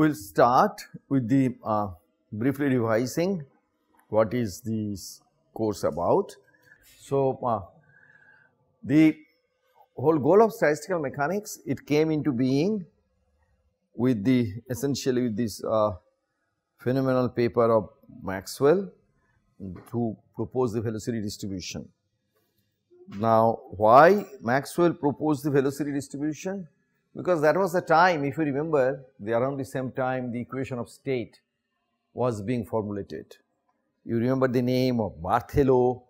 We will start with the uh, briefly revising what is this course about. So, uh, the whole goal of statistical mechanics it came into being with the essentially with this uh, phenomenal paper of Maxwell to propose the velocity distribution. Now, why Maxwell proposed the velocity distribution? because that was the time if you remember the around the same time the equation of state was being formulated. You remember the name of Barthelo,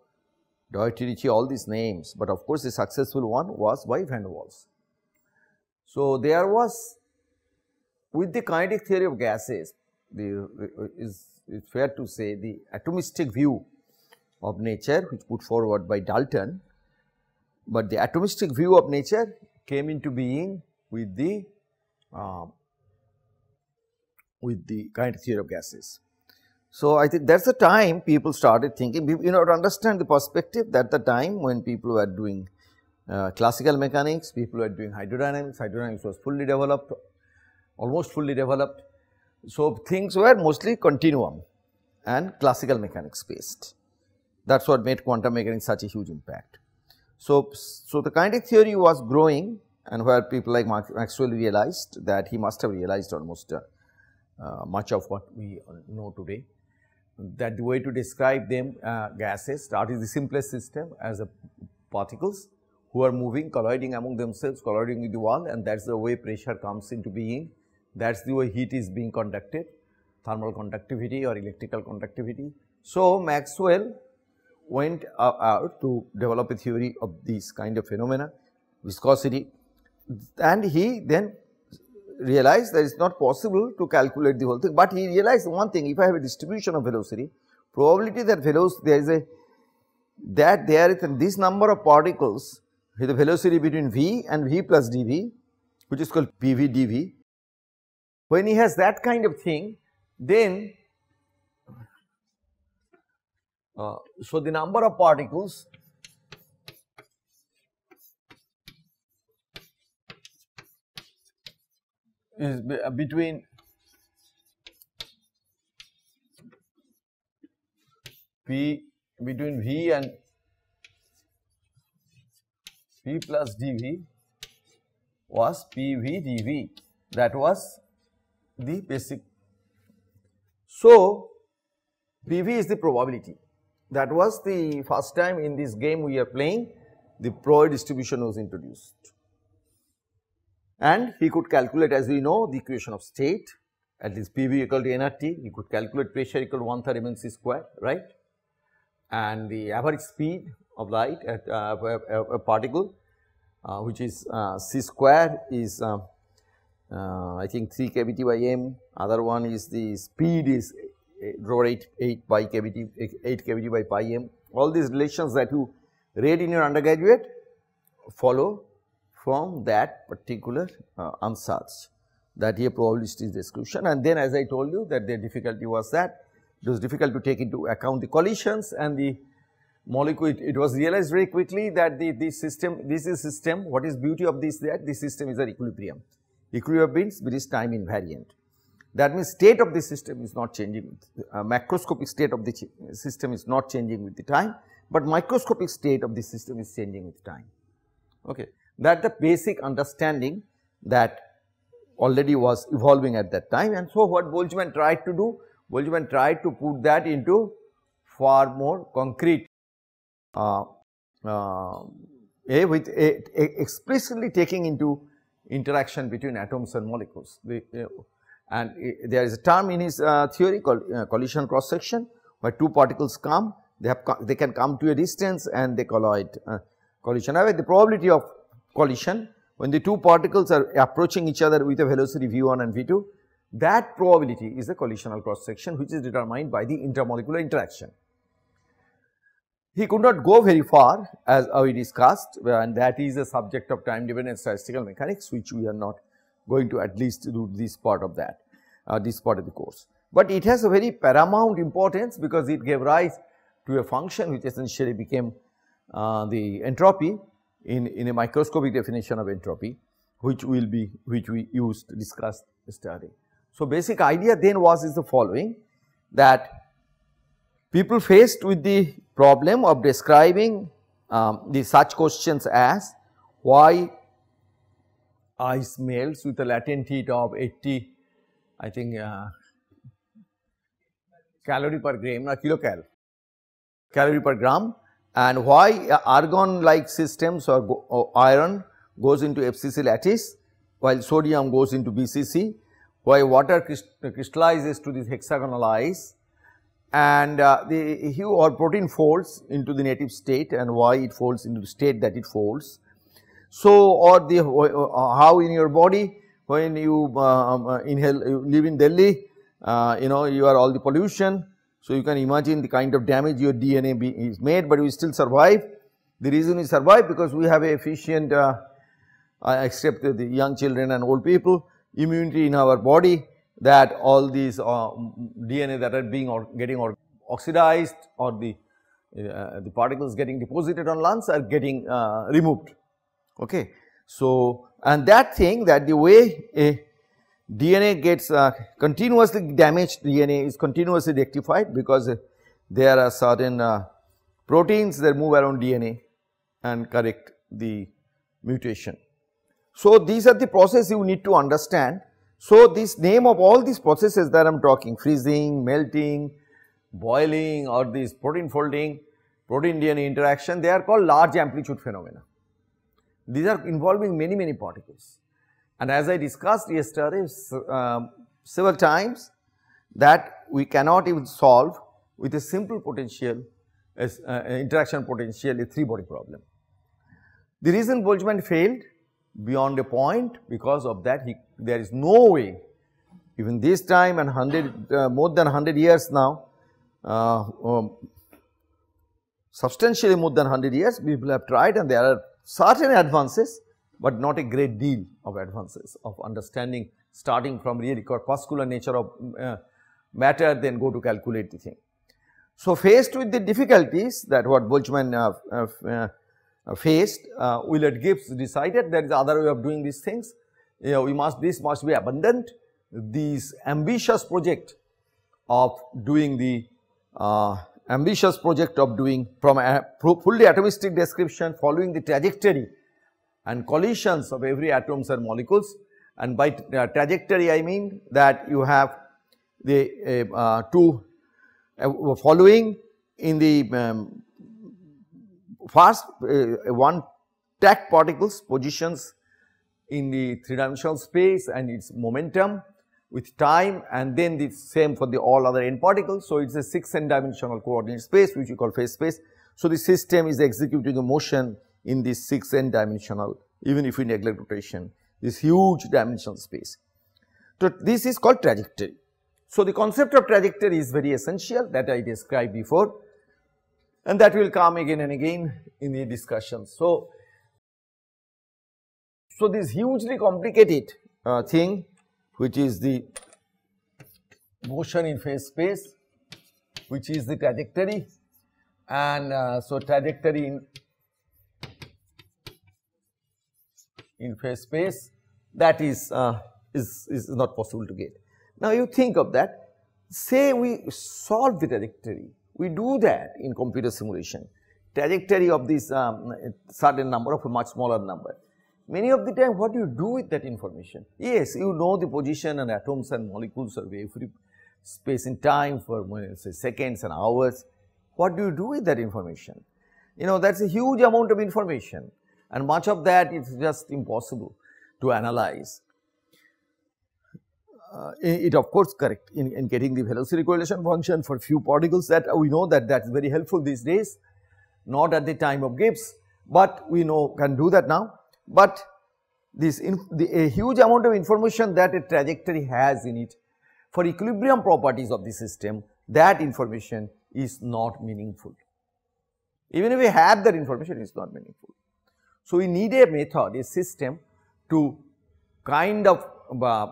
Deuterichi, all these names, but of course the successful one was by van der Waals. So, there was with the kinetic theory of gases the is it's fair to say the atomistic view of nature which put forward by Dalton, but the atomistic view of nature came into being with the uh, with the kinetic theory of gases. So, I think that is the time people started thinking you know to understand the perspective that the time when people were doing uh, classical mechanics, people were doing hydrodynamics, hydrodynamics was fully developed almost fully developed. So, things were mostly continuum and classical mechanics based that is what made quantum mechanics such a huge impact. So, so the kinetic theory was growing and where people like Maxwell realized that he must have realized almost uh, uh, much of what we know today that the way to describe them uh, gases that is the simplest system as the particles who are moving colliding among themselves colliding with the wall and that is the way pressure comes into being that is the way heat is being conducted thermal conductivity or electrical conductivity. So, Maxwell went uh, out to develop a theory of these kind of phenomena viscosity and he then realized that it is not possible to calculate the whole thing, but he realized one thing if I have a distribution of velocity probability that velocity there is a that there is this number of particles with the velocity between v and v plus dv which is called pv dv. When he has that kind of thing then uh, so the number of particles is uh, between P between V and P plus dV was PV dV that was the basic. So, PV is the probability that was the first time in this game we are playing the probability distribution was introduced and he could calculate as we know the equation of state at least PV equal to nRT, He could calculate pressure equal to one third mc square, right? And the average speed of light at uh, a, a, particle, uh, which is uh, c square is uh, uh, I think 3 kbt by m, other one is the speed is uh, over 8, 8 by kbt, 8 kbt by pi m. All these relations that you read in your undergraduate follow from that particular uh, ansatz that here probability description and then as I told you that the difficulty was that it was difficult to take into account the collisions and the molecule it, it was realized very quickly that the, the system this is system what is beauty of this that the system is at equilibrium. Equilibrium means it is time invariant. That means state of the system is not changing, uh, macroscopic state of the system is not changing with the time, but microscopic state of the system is changing with time. Okay that the basic understanding that already was evolving at that time and so what Boltzmann tried to do? Boltzmann tried to put that into far more concrete uh, uh, a with a, a explicitly taking into interaction between atoms and molecules. The, uh, and there is a term in his uh, theory called uh, collision cross section where two particles come they have they can come to a distance and they collide uh, collision. Now the probability of collision when the two particles are approaching each other with a velocity v1 and v2 that probability is the collisional cross section which is determined by the intermolecular interaction. He could not go very far as we discussed and that is a subject of time dependent statistical mechanics which we are not going to at least do this part of that, uh, this part of the course. But it has a very paramount importance because it gave rise to a function which essentially became uh, the entropy in, in a microscopic definition of entropy, which will be, which we used to discuss study. So, basic idea then was is the following that people faced with the problem of describing um, the such questions as why ice melts with a latent heat of 80 I think uh, calorie per gram or kilocal calorie per gram and why argon like systems or, go, or iron goes into FCC lattice while sodium goes into BCC, why water crystallizes to these hexagonal eyes and uh, the hue or protein folds into the native state and why it folds into the state that it folds. So, or the uh, uh how in your body when you um, uh, inhale you live in Delhi uh, you know you are all the pollution so you can imagine the kind of damage your DNA be, is made but we still survive. The reason we survive because we have efficient uh, except the, young children and old people immunity in our body that all these uh, DNA that are being or getting or oxidized or the, uh, the particles getting deposited on lungs are getting uh, removed. Okay. So, and that thing that the way a DNA gets uh, continuously damaged DNA is continuously rectified because there are certain uh, proteins that move around DNA and correct the mutation. So, these are the processes you need to understand. So, this name of all these processes that I am talking freezing, melting, boiling or these protein folding, protein DNA interaction they are called large amplitude phenomena. These are involving many many particles. And as I discussed yesterday uh, several times that we cannot even solve with a simple potential as, uh, interaction potential a three body problem. The reason Boltzmann failed beyond a point because of that he, there is no way even this time and 100 uh, more than 100 years now uh, um, substantially more than 100 years people have tried and there are certain advances but not a great deal of advances of understanding starting from really corpuscular nature of uh, matter then go to calculate the thing. So, faced with the difficulties that what Boltzmann uh, uh, uh, uh, faced, uh, Willard Gibbs decided there is other way of doing these things. You know, we must, this must be abundant. This ambitious project of doing the ambitious project of doing from a fully atomistic description following the trajectory and collisions of every atoms and molecules and by uh, trajectory I mean that you have the uh, uh two uh, following in the um, uh, one tack particles positions in the three dimensional space and its momentum with time and then the same for the all other n particles. So, it is a 6 n dimensional coordinate space which we call phase space. So, the system is executing a motion in this 6 n dimensional even if we neglect rotation this huge dimensional space. So, this is called trajectory. So, the concept of trajectory is very essential that I described before and that will come again and again in the discussion. So, so this hugely complicated uh, thing which is the motion in phase space which is the trajectory and uh, so trajectory in in phase space that is, uh, is, is not possible to get. Now, you think of that say we solve the trajectory, we do that in computer simulation, trajectory of this um, certain number of a much smaller number. Many of the time what do you do with that information? Yes, you know the position and atoms and molecules of every space in time for say seconds and hours. What do you do with that information? You know that is a huge amount of information. And much of that is just impossible to analyze. Uh, it of course correct in, in getting the velocity correlation function for few particles that we know that that is very helpful these days, not at the time of Gibbs, but we know can do that now. But this in, the, a huge amount of information that a trajectory has in it for equilibrium properties of the system that information is not meaningful. Even if we have that information it is not meaningful. So, we need a method, a system to kind of uh,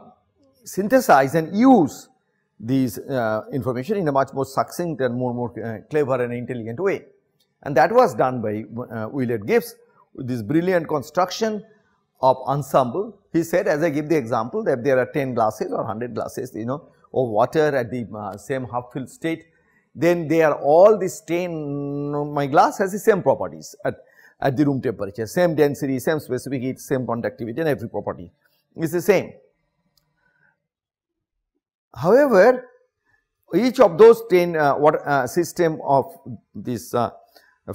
synthesize and use these uh, information in a much more succinct and more, more uh, clever and intelligent way. And that was done by uh, Willard Gibbs with this brilliant construction of ensemble. He said as I give the example that there are 10 glasses or 100 glasses you know of water at the uh, same half filled state then they are all the 10 my glass has the same properties at at the room temperature. Same density, same specific heat, same conductivity and every property is the same. However, each of those 10 uh, water, uh, system of this uh,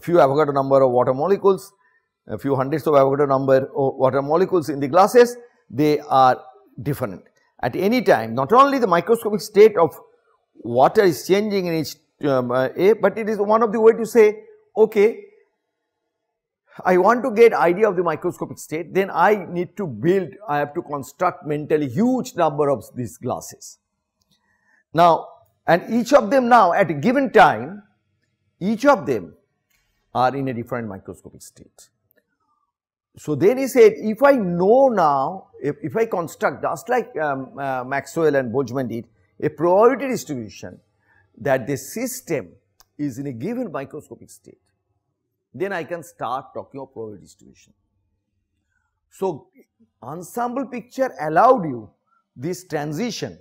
few Avogadro number of water molecules, a few hundreds of Avogadro number of water molecules in the glasses, they are different. At any time, not only the microscopic state of water is changing in each um, uh, A, but it is one of the way to say, okay, I want to get idea of the microscopic state, then I need to build, I have to construct mentally huge number of these glasses. Now, and each of them now at a given time, each of them are in a different microscopic state. So, then he said if I know now, if, if I construct just like um, uh, Maxwell and Boltzmann did a probability distribution that the system is in a given microscopic state then I can start talking of probability distribution. So, ensemble picture allowed you this transition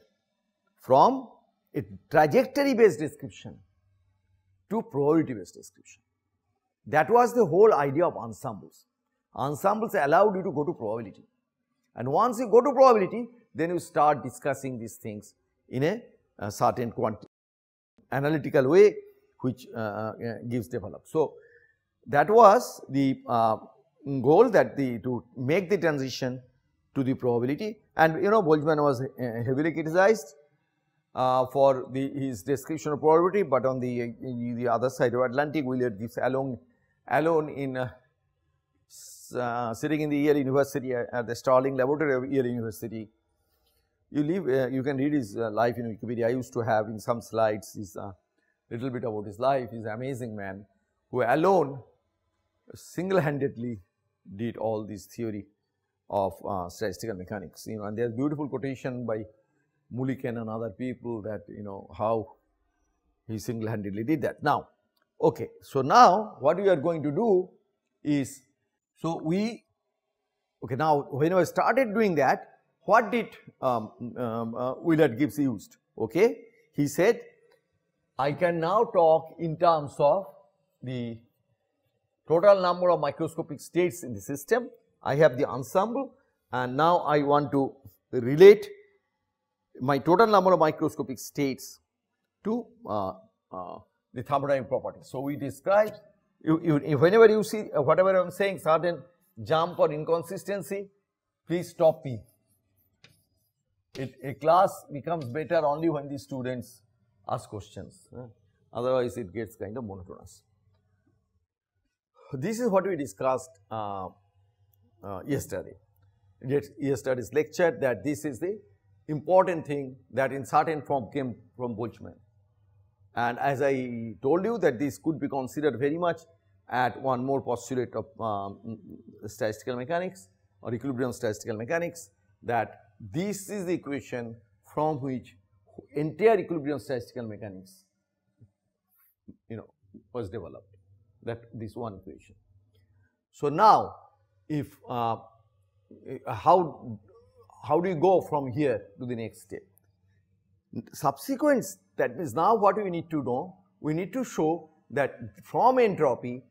from a trajectory based description to probability based description. That was the whole idea of ensembles. Ensembles allowed you to go to probability. And once you go to probability, then you start discussing these things in a, a uh, certain quantity analytical way which uh, uh, gives develop. So, that was the uh, goal that the to make the transition to the probability and you know Boltzmann was uh, heavily criticized uh, for the, his description of probability but on the uh, the other side of Atlantic Willard gives alone alone in uh, uh, sitting in the Yale University uh, at the Starling Laboratory of Yale University. You leave you can read his life in Wikipedia I used to have in some slides his little bit about his life he's an amazing man who alone single-handedly did all this theory of uh, statistical mechanics, you know, and there's beautiful quotation by Mulliken and other people that, you know, how he single-handedly did that. Now, okay, so now what we are going to do is, so we, okay, now when I started doing that, what did um, um, uh, Willard Gibbs used, okay? He said, I can now talk in terms of the total number of microscopic states in the system. I have the ensemble and now I want to relate my total number of microscopic states to uh, uh, the thermodynamic property. So, we describe you, you, whenever you see uh, whatever I am saying certain jump or inconsistency, please stop me. It, a class becomes better only when the students ask questions, otherwise it gets kind of monotonous this is what we discussed uh, uh, yesterday. Yesterday's lecture that this is the important thing that in certain form came from Boltzmann. And as I told you that this could be considered very much at one more postulate of um, statistical mechanics or equilibrium statistical mechanics that this is the equation from which entire equilibrium statistical mechanics you know was developed that this one equation. So now if uh, eh, how how do you go from here to the next step? Subsequent that means now what we need to know? We need to show that from entropy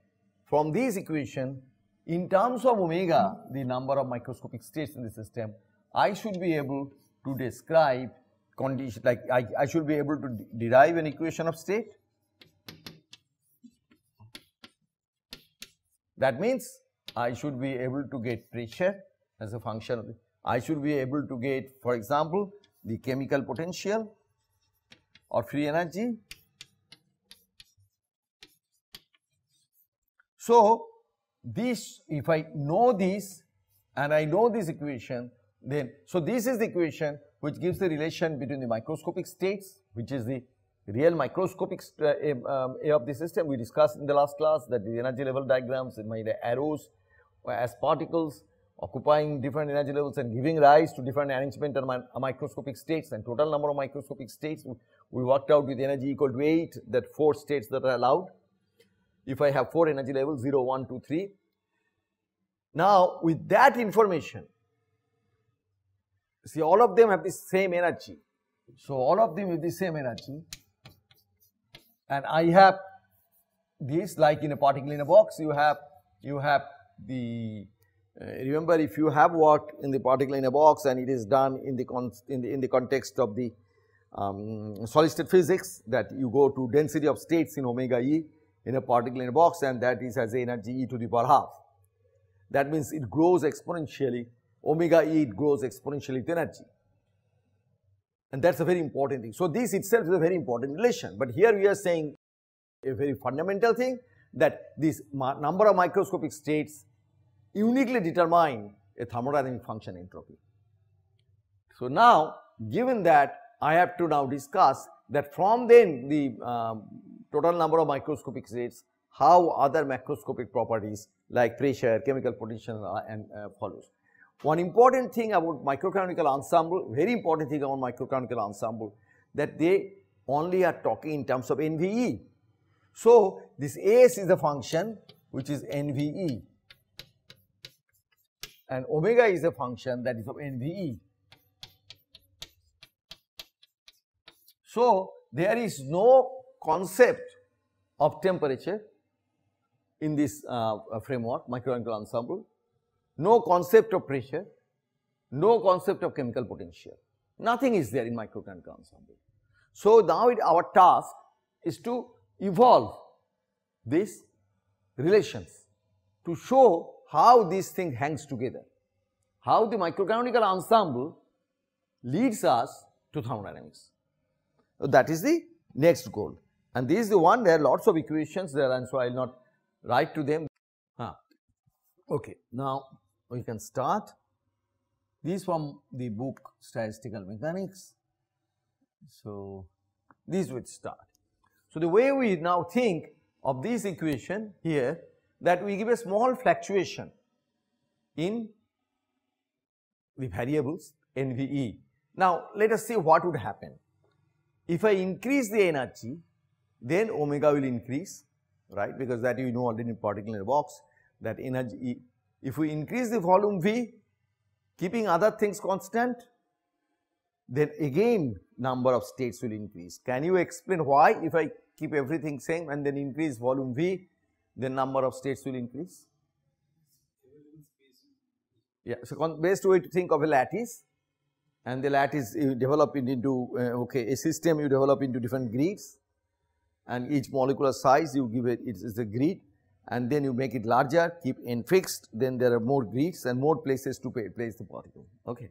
from this equation in terms of omega the number of microscopic states in the system I should be able to describe condition like I, I should be able to derive an equation of state That means I should be able to get pressure as a function of it. I should be able to get for example the chemical potential or free energy. So, this if I know this and I know this equation then so this is the equation which gives the relation between the microscopic states which is the real microscopic eh, um, of the system we discussed in the last class that the energy level diagrams my arrows as particles occupying different energy levels and giving rise to different arrangement of microscopic states and total number of microscopic states we worked out with energy equal to 8 that 4 states that are allowed if I have 4 energy levels 0, 1, 2, 3. Now with that information see all of them have the same energy. So all of them have the same energy and I have this like in a particle in a box you have you have the uh, remember if you have worked in the particle in a box and it is done in the in the in the context of the um, solid state physics that you go to density of states in omega e in a particle in a box and that is as energy e to the power half. That means it grows exponentially omega e it grows exponentially with energy. And that's a very important thing. So this itself is a very important relation. But here we are saying a very fundamental thing that this number of microscopic states uniquely determine a thermodynamic function entropy. So now given that I have to now discuss that from then the um, total number of microscopic states how other macroscopic properties like pressure, chemical potential uh, and uh, follows. One important thing about microcanonical ensemble, very important thing about microcanonical ensemble, that they only are talking in terms of NVE. So, this S is the function which is NVE and omega is a function that is of NVE. So, there is no concept of temperature in this uh, uh framework microcanonical ensemble no concept of pressure, no concept of chemical potential. Nothing is there in microcurrent ensemble. So, now it, our task is to evolve these relations to show how this thing hangs together, how the microcanonical ensemble leads us to thermodynamics. So, that is the next goal and this is the one there are lots of equations there and so I will not write to them. Huh. Ah, okay. Now, we can start. These from the book Statistical Mechanics. So, these would start. So, the way we now think of this equation here that we give a small fluctuation in the variables NVE. Now, let us see what would happen. If I increase the energy, then omega will increase, right, because that you know already in particle in a box that energy if we increase the volume V, keeping other things constant, then again number of states will increase. Can you explain why if I keep everything same and then increase volume V, then number of states will increase? Yeah, so best way to think of a lattice and the lattice you develop into uh, okay a system you develop into different grids and each molecular size you give it it is a grid and then you make it larger, keep n fixed, then there are more grids and more places to place the particle, okay.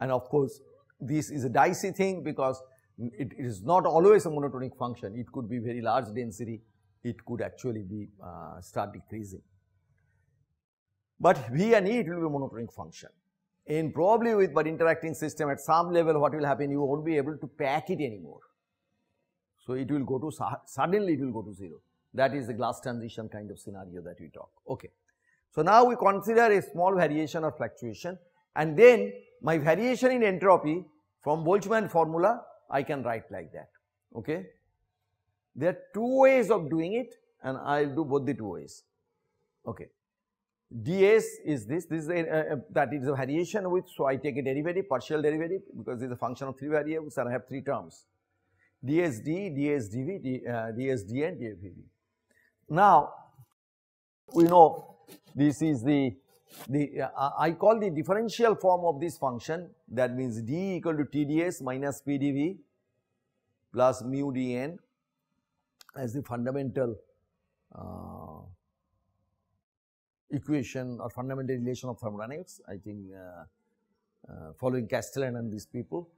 And of course, this is a dicey thing because it is not always a monotonic function, it could be very large density, it could actually be uh, start decreasing. But V and E it will be a monotonic function. In probably with but interacting system at some level what will happen you won't be able to pack it anymore. So it will go to suddenly it will go to 0 that is the glass transition kind of scenario that we talk. Okay. So now we consider a small variation or fluctuation and then my variation in entropy from Boltzmann formula I can write like that. Okay. There are two ways of doing it and I will do both the two ways. Okay. ds is this, this is a, uh, that is a variation with, so I take a derivative, partial derivative because this is a function of 3 variables and I have 3 terms dsd, dsdv, d, uh, dsdn, dvv. Now, we know this is the, the uh, I call the differential form of this function that means d equal to tds minus pdv plus mu dn as the fundamental uh, equation or fundamental relation of thermodynamics I think uh, uh following Castellan and these people.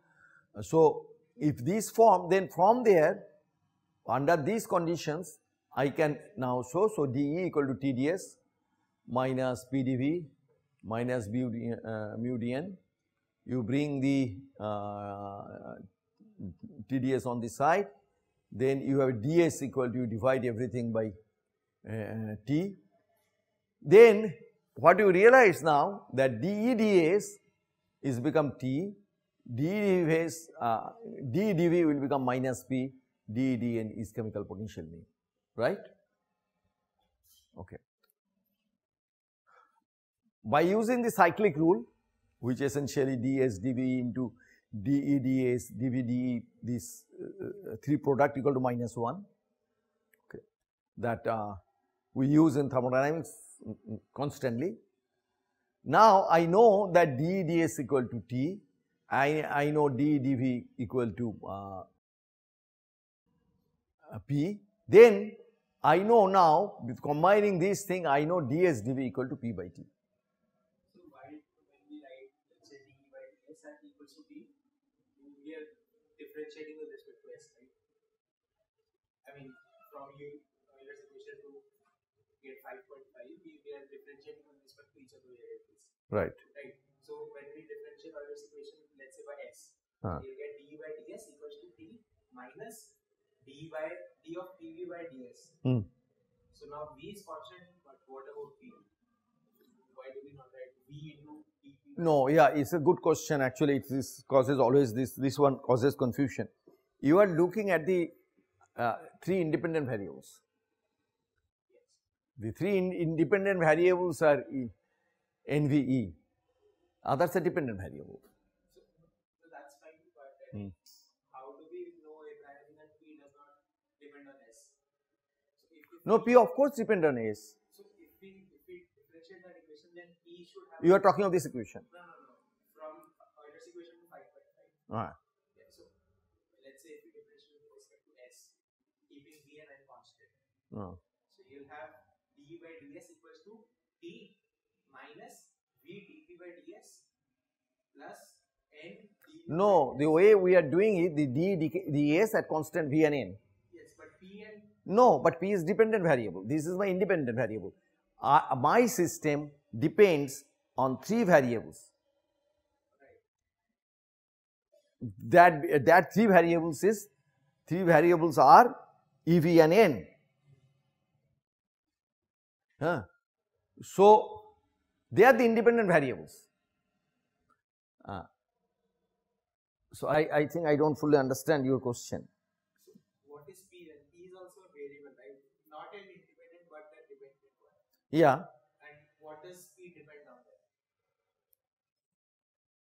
so, if this form then from there under these conditions I can now show, so dE equal to TdS minus PdV minus mu, uh, mu dN. You bring the uh, TdS on the side, then you have dS equal to you divide everything by uh, T. Then what you realize now that dE dS is become T, dE uh, dV will become minus P, dE dN is chemical potential name right? Okay. By using the cyclic rule, which essentially ds dv into de ds dv de, this uh, uh, 3 product equal to minus 1, okay, that uh, we use in thermodynamics mm, mm, constantly. Now, I know that d ds equal to t, I, I know d dv equal to uh, uh p, then I know now, with combining these things, I know ds dv equal to p by t. So why, when we write, let's say dv by ds and equals to p, we are differentiating with respect to s, right? I mean, from you, Euler's equation to get 5.5, we, are differentiating with respect to each of the variables. Right. Right. So when we differentiate Euler's equation, let's say by s, uh -huh. we get d by ds equals to p minus d by d of PV by ds. Mm. So now V is constant, but what about P? Why do we not write V into PV? No, yeah, it's a good question. Actually, it this causes always this this one causes confusion. You are looking at the uh, three independent variables. Yes. The three in independent variables are e, NVE, others are dependent variables. So, so that's fine, but mm. No, P of course depend on S. So if we, if we differentiate that equation, then P should have. You are talking of this equation. No, no, no. From Euler's uh, equation to 5 by 5. Right. Ah. Yeah, so let's say if we differentiate with respect to S, keeping B and N constant. No. Ah. So you'll have d by ds equals to T minus v dT by ds plus n d. No, the way we are doing it, the d, d, ds at constant v and n. Yes, but p and no, but P is dependent variable. This is my independent variable. Uh, my system depends on three variables. That, uh, that three variables is, three variables are EV and N. Huh. So, they are the independent variables. Uh, so, I, I think I do not fully understand your question. Yeah.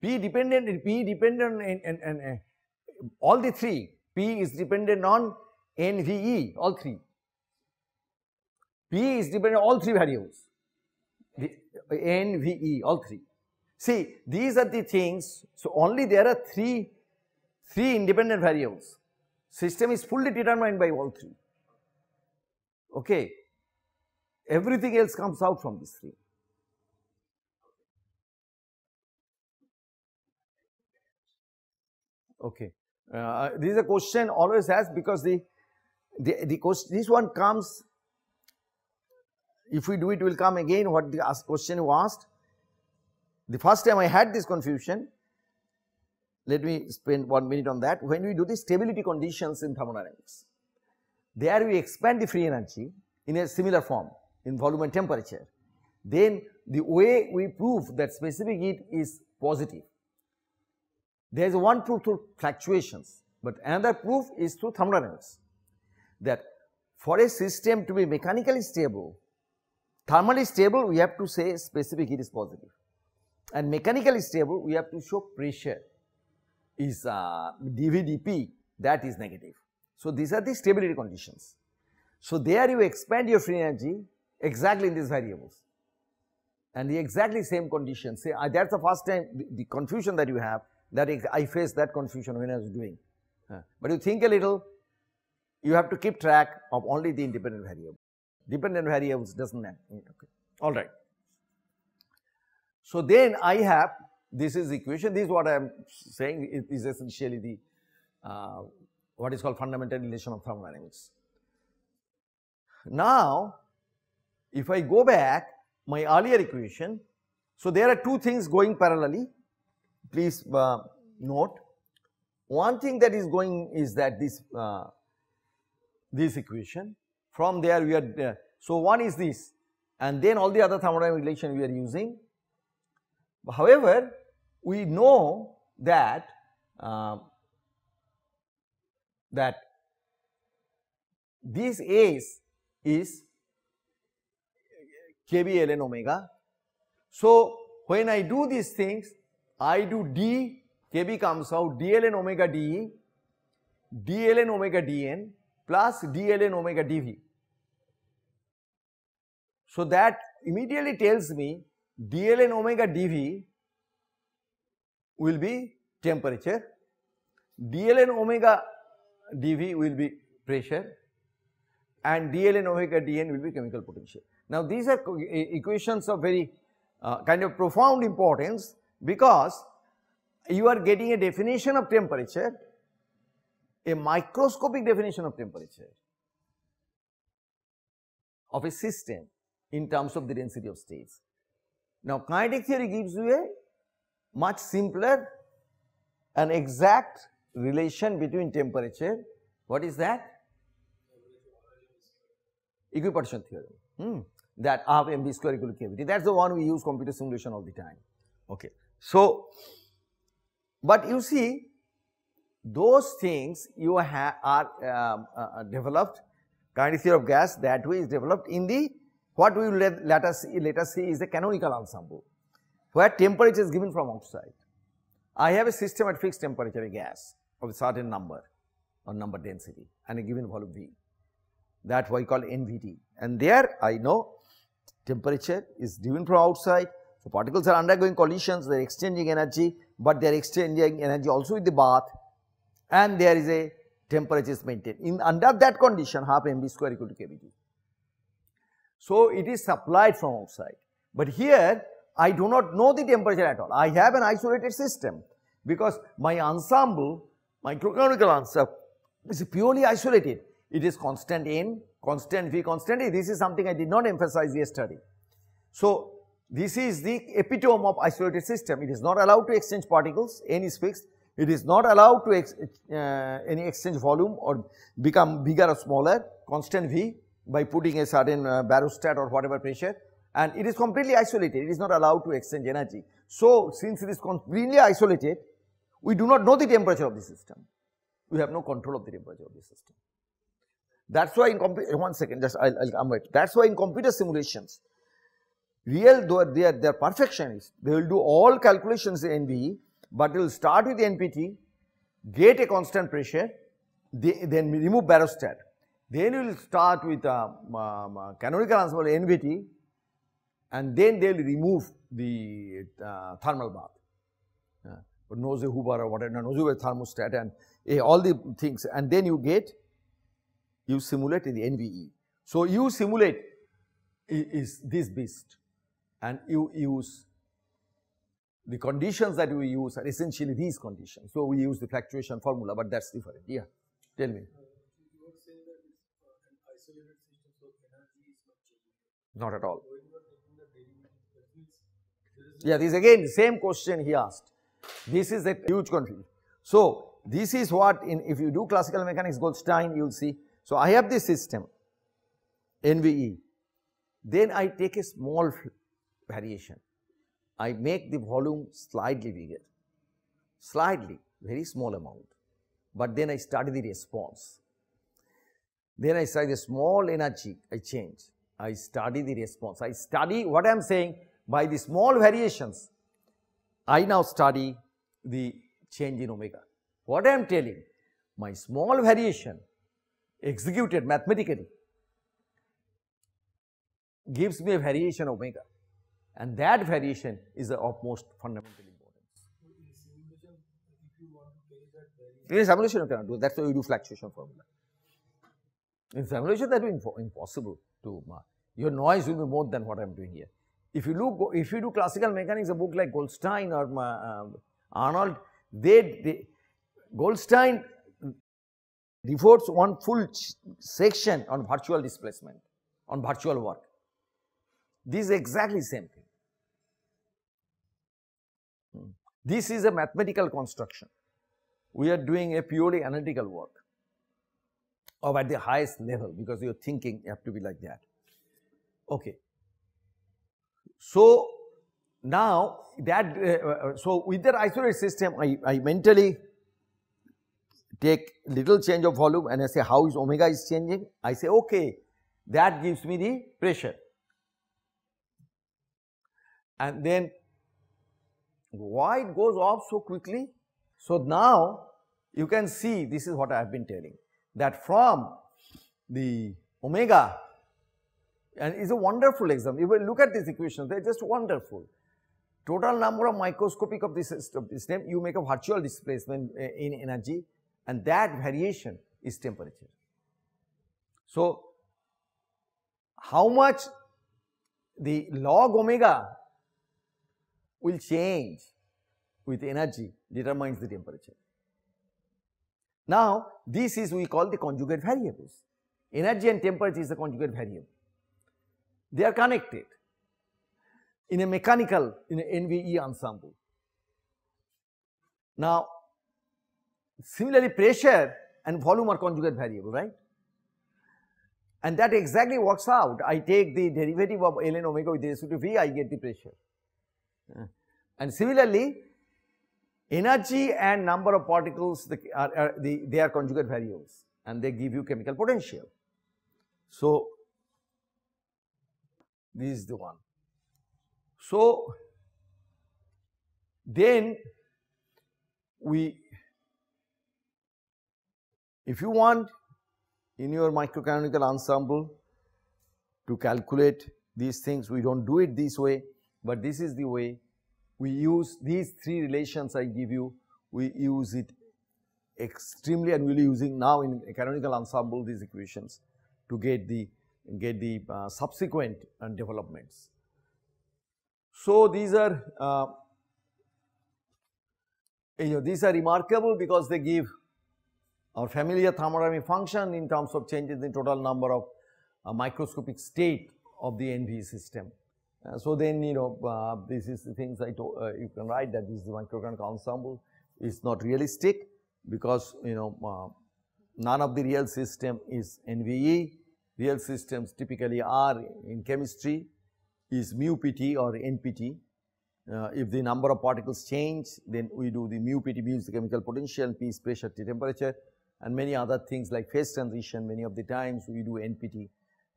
And P dependent on P dependent, P dependent and, and, and, all the three. P is dependent on NVE, all three. P is dependent on all three variables. The NVE, all three. See, these are the things, so only there are three, three independent variables. System is fully determined by all three. Okay. Everything else comes out from this three. Okay. Uh, uh, this is a question always asked because the, the, the question, this one comes, if we do it, will come again what the ask, question you asked. The first time I had this confusion, let me spend one minute on that. When we do the stability conditions in thermodynamics, there we expand the free energy in a similar form in volume and temperature, then the way we prove that specific heat is positive. There is one proof through fluctuations, but another proof is through thermodynamics that for a system to be mechanically stable, thermally stable we have to say specific heat is positive and mechanically stable we have to show pressure is uh, dVdP that is negative. So, these are the stability conditions. So, there you expand your free energy exactly in these variables and the exactly same conditions. Say I, that's the first time the, the, confusion that you have that I faced that confusion when I was doing. but you think a little, you have to keep track of only the independent variable. Dependent variables doesn't matter. Mm, okay. All right. So then I have this is the equation. This is what I am saying it is essentially the uh, what is called fundamental relation of thermodynamics. Now if I go back my earlier equation, so there are two things going parallelly, please uh, note. One thing that is going is that this, uh, this equation from there we are, uh, so one is this and then all the other thermodynamic relation we are using. However, we know that, uh, that this S is kb ln omega. So when I do these things, I do d, kb comes out d ln omega d, d ln omega dn plus d ln omega dv. So that immediately tells me d ln omega dv will be temperature, d ln omega dv will be pressure and d ln omega dn will be chemical potential. Now, these are equations of very uh, kind of profound importance because you are getting a definition of temperature, a microscopic definition of temperature of a system in terms of the density of states. Now, kinetic theory gives you a much simpler and exact relation between temperature. What is that? equipartition theorem hmm, that R of MB square equal to cavity. That is the one we use computer simulation all the time. Okay. So, but you see those things you have are um, uh, uh developed kinetic theory of gas that way is developed in the what we let, let us see, let us see is the canonical ensemble where temperature is given from outside. I have a system at fixed temperature a gas of a certain number or number density and a given volume V that why we call NVT and there I know temperature is driven from outside. So, particles are undergoing collisions they are exchanging energy but they are exchanging energy also with the bath and there is a temperature is maintained in under that condition half mv square equal to kBT. So, it is supplied from outside but here I do not know the temperature at all I have an isolated system because my ensemble microcanonical ensemble is purely isolated it is constant n, constant v, constant a. This is something I did not emphasize yesterday. So, this is the epitome of isolated system. It is not allowed to exchange particles, n is fixed. It is not allowed to ex uh, any exchange volume or become bigger or smaller, constant v by putting a certain uh, barostat or whatever pressure and it is completely isolated. It is not allowed to exchange energy. So, since it is completely isolated, we do not know the temperature of the system. We have no control of the temperature of the system. That's why in eh, one second, just I'll, I'll come That's why in computer simulations, real though they are they are perfectionists, they will do all calculations in NVE, but they will start with NPT, get a constant pressure, they, then remove barostat. Then you will start with a, uh, um, uh, canonical ensemble NVT, and then they will remove the uh, thermal bath. Uh, nose or whatever, no Hoover thermostat and uh, all the things and then you get you simulate in the NVE. So you simulate is this beast and you use the conditions that we use are essentially these conditions. So we use the fluctuation formula, but that's different. Yeah, tell me. Not at all. Yeah, this again same question he asked. This is a huge confliction. So this is what in if you do classical mechanics Goldstein, you'll see so I have this system, NVE. Then I take a small variation. I make the volume slightly bigger, slightly, very small amount. But then I study the response. Then I study the small energy, I change. I study the response. I study what I am saying by the small variations. I now study the change in omega. What I am telling, my small variation executed mathematically gives me a variation omega and that variation is the utmost fundamental importance. In simulation you cannot do that is why you do fluctuation formula. In simulation that will be impossible to mark. Your noise will be more than what I am doing here. If you look, if you do classical mechanics, a book like Goldstein or uh, Arnold, they, they Goldstein devotes one full section on virtual displacement, on virtual work. This is exactly same thing. Hmm. This is a mathematical construction. We are doing a purely analytical work or at the highest level because you're thinking you have to be like that. Okay. So now that uh, uh so with that isolated system I, I mentally take little change of volume and I say how is omega is changing, I say okay that gives me the pressure. And then why it goes off so quickly? So now you can see this is what I have been telling that from the omega and is a wonderful example. If you look at these equations, they are just wonderful. Total number of microscopic of this system, you make a virtual displacement eh, in energy and that variation is temperature. So, how much the log omega will change with energy determines the temperature. Now, this is we call the conjugate variables. Energy and temperature is the conjugate variable. They are connected in a mechanical, in an NVE ensemble. Now, Similarly, pressure and volume are conjugate variable, right? And that exactly works out. I take the derivative of ln omega with respect to V, I get the pressure. Yeah. And similarly, energy and number of particles, the, are, are the, they are conjugate variables and they give you chemical potential. So, this is the one. So, then we if you want in your microcanonical ensemble to calculate these things, we do not do it this way, but this is the way we use these three relations I give you, we use it extremely and we are using now in canonical ensemble these equations to get the get the uh, subsequent uh, developments. So, these are uh, you know these are remarkable because they give our familiar thermodynamic function in terms of changes in total number of uh, microscopic state of the NV system. Uh, so then you know uh, this is the things I uh, you can write that this is the microcurrent ensemble is not realistic because you know uh, none of the real system is NVE. Real systems typically are in chemistry is mu pt or NPT. Uh, if the number of particles change then we do the mu pt mu is the chemical potential, p is pressure, t temperature and many other things like phase transition. Many of the times we do NPT,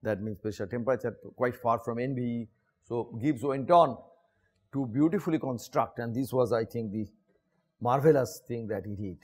that means pressure temperature quite far from NBE. So, Gibbs went on to beautifully construct and this was I think the marvelous thing that he did.